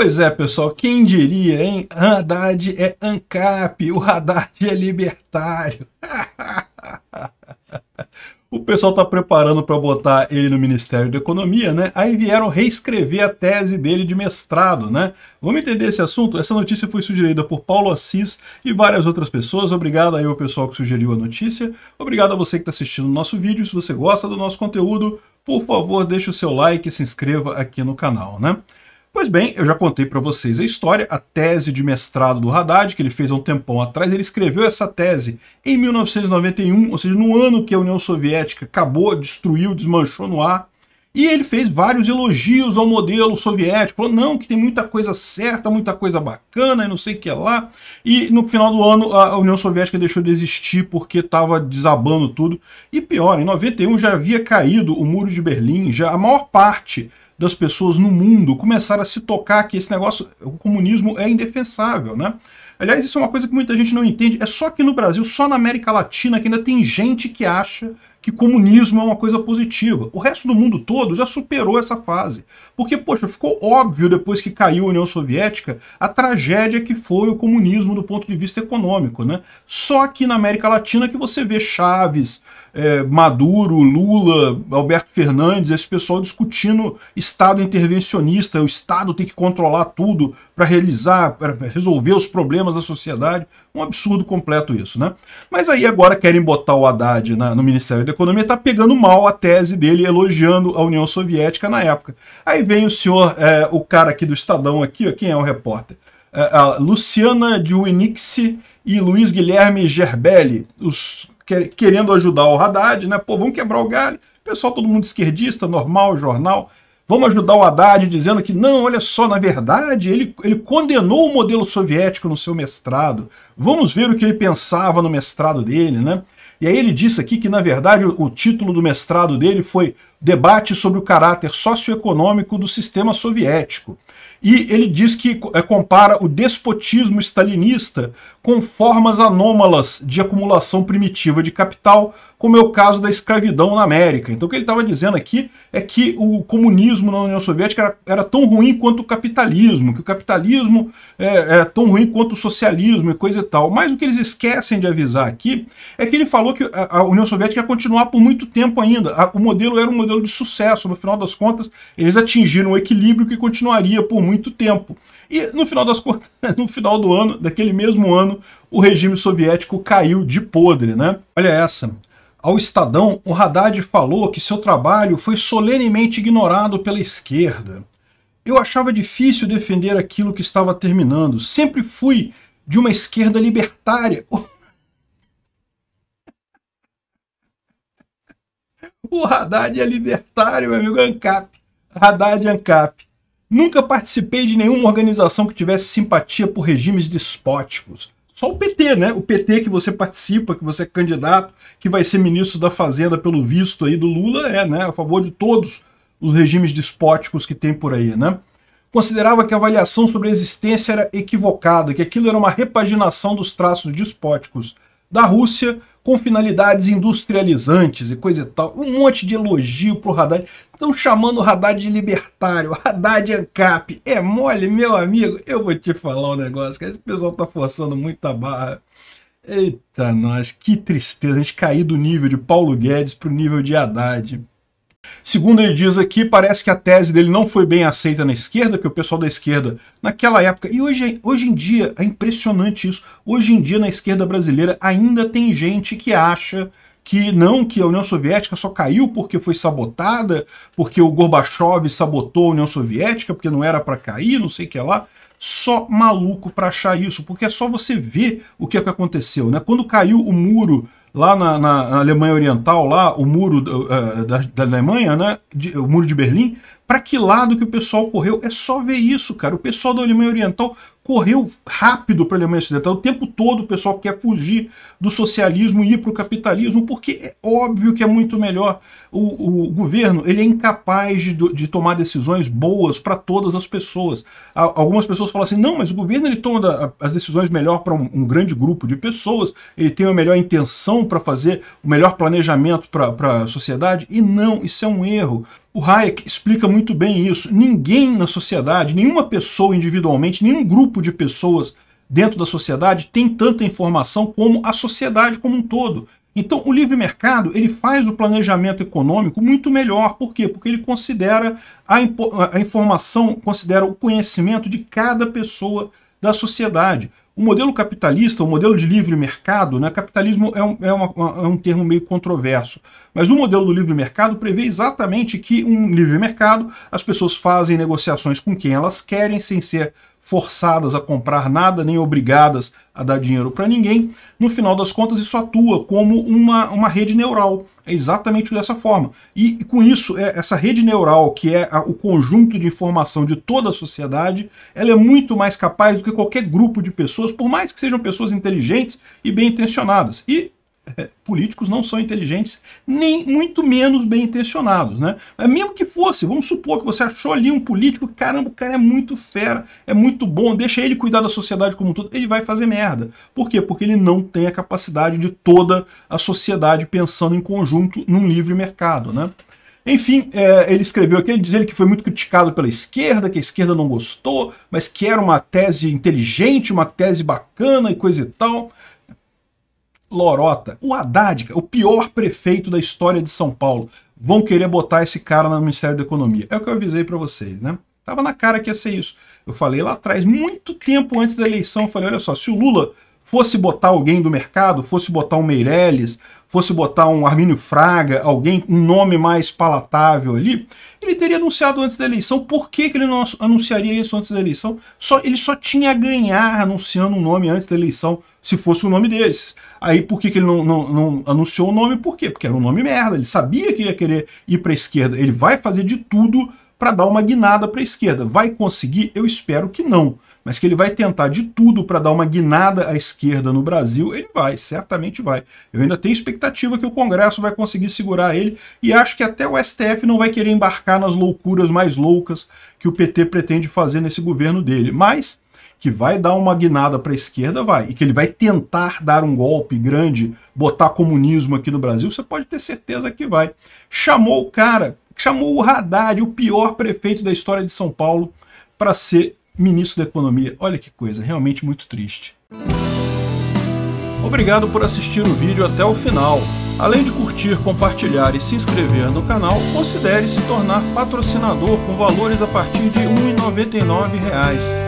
Pois é, pessoal, quem diria, hein? Haddad é ANCAP, o Haddad é libertário. o pessoal está preparando para botar ele no Ministério da Economia, né? Aí vieram reescrever a tese dele de mestrado, né? Vamos entender esse assunto? Essa notícia foi sugerida por Paulo Assis e várias outras pessoas. Obrigado aí ao pessoal que sugeriu a notícia. Obrigado a você que está assistindo o nosso vídeo. Se você gosta do nosso conteúdo, por favor, deixe o seu like e se inscreva aqui no canal, né? Pois bem, eu já contei para vocês a história, a tese de mestrado do Haddad, que ele fez há um tempão atrás. Ele escreveu essa tese em 1991, ou seja, no ano que a União Soviética acabou, destruiu, desmanchou no ar. E ele fez vários elogios ao modelo soviético, falou, não, que tem muita coisa certa, muita coisa bacana, e não sei o que lá. E no final do ano a União Soviética deixou de existir porque estava desabando tudo. E pior, em 91 já havia caído o Muro de Berlim, já a maior parte das pessoas no mundo começaram a se tocar que esse negócio, o comunismo é indefensável, né? Aliás, isso é uma coisa que muita gente não entende. É só que no Brasil, só na América Latina, que ainda tem gente que acha que comunismo é uma coisa positiva. O resto do mundo todo já superou essa fase. Porque, poxa, ficou óbvio depois que caiu a União Soviética a tragédia que foi o comunismo do ponto de vista econômico, né? Só aqui na América Latina que você vê Chaves, é, Maduro, Lula, Alberto Fernandes, esse pessoal discutindo Estado intervencionista, o Estado tem que controlar tudo para realizar, para resolver os problemas da sociedade. Um absurdo completo isso, né? Mas aí agora querem botar o Haddad na, no Ministério da Economia, tá pegando mal a tese dele, elogiando a União Soviética na época. Aí vem o senhor, é, o cara aqui do Estadão, aqui, ó, quem é o repórter? É, Luciana de Winixi e Luiz Guilherme Gerbelli, os, quer, querendo ajudar o Haddad, né? Pô, vamos quebrar o galho. Pessoal, todo mundo esquerdista, normal, jornal. Vamos ajudar o Haddad dizendo que, não, olha só, na verdade, ele, ele condenou o modelo soviético no seu mestrado. Vamos ver o que ele pensava no mestrado dele, né? E aí ele disse aqui que, na verdade, o título do mestrado dele foi Debate sobre o caráter socioeconômico do sistema soviético. E ele diz que é, compara o despotismo stalinista com formas anômalas de acumulação primitiva de capital, como é o caso da escravidão na América. Então o que ele estava dizendo aqui é que o comunismo na União Soviética era, era tão ruim quanto o capitalismo, que o capitalismo é, é, tão ruim quanto o socialismo e coisa e tal. Mas o que eles esquecem de avisar aqui é que ele falou que a, a União Soviética ia continuar por muito tempo ainda. A, o modelo era um modelo de sucesso, no final das contas, eles atingiram o equilíbrio que continuaria por muito tempo. E no final das contas, no final do ano, daquele mesmo ano, o regime soviético caiu de podre, né? Olha essa. Ao Estadão, o Haddad falou que seu trabalho foi solenemente ignorado pela esquerda. Eu achava difícil defender aquilo que estava terminando. Sempre fui de uma esquerda libertária. O Haddad é libertário, meu amigo Ancap. Haddad Ancap. Nunca participei de nenhuma organização que tivesse simpatia por regimes despóticos. Só o PT, né? O PT que você participa, que você é candidato, que vai ser ministro da Fazenda pelo visto aí do Lula, é, né? A favor de todos os regimes despóticos que tem por aí, né? Considerava que a avaliação sobre a existência era equivocada, que aquilo era uma repaginação dos traços despóticos da Rússia com finalidades industrializantes e coisa e tal. Um monte de elogio pro Haddad. Estão chamando o Haddad de libertário, Haddad ANCAP. É mole, meu amigo? Eu vou te falar um negócio, que esse pessoal tá forçando muita barra. Eita, nós, que tristeza, a gente cair do nível de Paulo Guedes pro nível de Haddad. Segundo ele diz aqui, parece que a tese dele não foi bem aceita na esquerda, porque o pessoal da esquerda, naquela época, e hoje, hoje em dia, é impressionante isso, hoje em dia na esquerda brasileira ainda tem gente que acha que não, que a União Soviética só caiu porque foi sabotada, porque o Gorbachev sabotou a União Soviética, porque não era para cair, não sei o que lá só maluco para achar isso, porque é só você ver o que, é que aconteceu. Né? Quando caiu o muro lá na, na, Alemanha Oriental, lá o muro uh, da, da, Alemanha, né, de, o muro de Berlim, para que lado que o pessoal correu? É só ver isso, cara. O pessoal da Alemanha Oriental correu rápido para a Alemanha Ocidental. O tempo todo o pessoal quer fugir do socialismo e ir para o capitalismo, porque é óbvio que é muito melhor. O, o governo ele é incapaz de, de tomar decisões boas para todas as pessoas. Algumas pessoas falam assim, não, mas o governo ele toma as decisões melhor para um, um, grande grupo de pessoas, ele tem a melhor intenção para fazer o melhor planejamento para a sociedade, e não, isso é um erro. O Hayek explica muito bem isso. Ninguém na sociedade, nenhuma pessoa individualmente, nenhum grupo grupo tipo de pessoas dentro da sociedade tem tanta informação como a sociedade como um todo. Então, o livre mercado ele faz o planejamento econômico muito melhor. Por quê? Porque ele considera a, a informação, considera o conhecimento de cada pessoa da sociedade. O modelo capitalista, o modelo de livre mercado, né, capitalismo é um, é, uma, é um termo meio controverso, mas o modelo do livre mercado prevê exatamente que um livre mercado, as pessoas fazem negociações com quem elas querem, sem ser forçadas a comprar nada, nem obrigadas a dar dinheiro para ninguém. No final das contas, isso atua como uma, uma rede neural é exatamente dessa forma. E, e com isso, é, essa rede neural, que é a, o conjunto de informação de toda a sociedade, ela é muito mais capaz do que qualquer grupo de pessoas, por mais que sejam pessoas inteligentes e bem intencionadas. E políticos não são inteligentes, nem muito menos bem intencionados, né? Mas mesmo que fosse, vamos supor que você achou ali um político, caramba, o cara é muito fera, é muito bom, deixa ele cuidar da sociedade como um todo, ele vai fazer merda. Por quê? Porque ele não tem a capacidade de toda a sociedade pensando em conjunto num livre mercado, né? Enfim, é, ele escreveu aqui, ele diz ele que foi muito criticado pela esquerda, que a esquerda não gostou, mas que era uma tese inteligente, uma tese bacana e coisa e tal lorota. O Haddad, o pior prefeito da história de São Paulo. Vão querer botar esse cara no Ministério da Economia. É o que eu avisei para vocês, né? Tava na cara que ia ser isso. Eu falei lá atrás, muito tempo antes da eleição, eu falei, olha só, se o Lula fosse botar alguém do mercado, fosse botar um Meirelles, fosse botar um Armínio Fraga, alguém, um nome mais palatável ali, ele teria anunciado antes da eleição. Por que, que ele não anunciaria isso antes da eleição? Só, ele só tinha a ganhar anunciando um nome antes da eleição, se fosse o um nome desses. Aí por que, que ele não, não, não anunciou o nome? Por quê? Porque era um nome merda, ele sabia que ia querer ir para a esquerda. Ele vai fazer de tudo para dar uma guinada para a esquerda. Vai conseguir? Eu espero que não. Mas que ele vai tentar de tudo para dar uma guinada à esquerda no Brasil, ele vai, certamente vai. Eu ainda tenho expectativa que o Congresso vai conseguir segurar ele e acho que até o STF não vai querer embarcar nas loucuras mais loucas que o PT pretende fazer nesse governo dele. Mas que vai dar uma guinada para a esquerda, vai, e que ele vai tentar dar um golpe grande, botar comunismo aqui no Brasil, você pode ter certeza que vai. Chamou o cara chamou o Haddad, o pior prefeito da história de São Paulo, para ser ministro da Economia. Olha que coisa, realmente muito triste. Obrigado por assistir o vídeo até o final. Além de curtir, compartilhar e se inscrever no canal, considere se tornar patrocinador com valores a partir de R$ 1,99